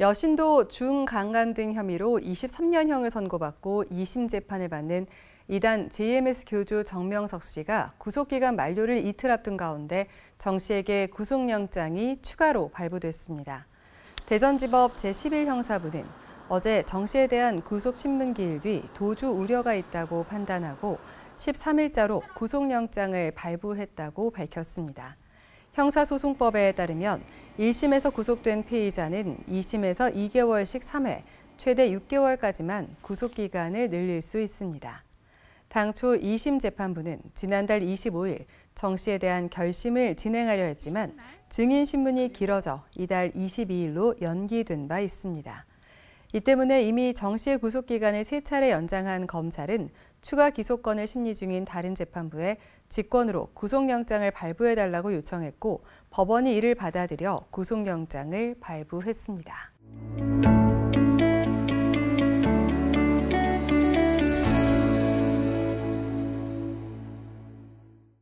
여신도 중강간 등 혐의로 23년형을 선고받고 2심 재판을 받는 이단 JMS 교주 정명석 씨가 구속기간 만료를 이틀 앞둔 가운데 정 씨에게 구속영장이 추가로 발부됐습니다. 대전지법 제11형사부는 어제 정 씨에 대한 구속신문기일 뒤 도주 우려가 있다고 판단하고 13일자로 구속영장을 발부했다고 밝혔습니다. 형사소송법에 따르면 1심에서 구속된 피의자는 2심에서 2개월씩 3회, 최대 6개월까지만 구속기간을 늘릴 수 있습니다. 당초 2심 재판부는 지난달 25일 정 씨에 대한 결심을 진행하려 했지만 증인 신문이 길어져 이달 22일로 연기된 바 있습니다. 이 때문에 이미 정 씨의 구속 기간을 세 차례 연장한 검찰은 추가 기소권을 심리 중인 다른 재판부에 직권으로 구속영장을 발부해달라고 요청했고 법원이 이를 받아들여 구속영장을 발부했습니다.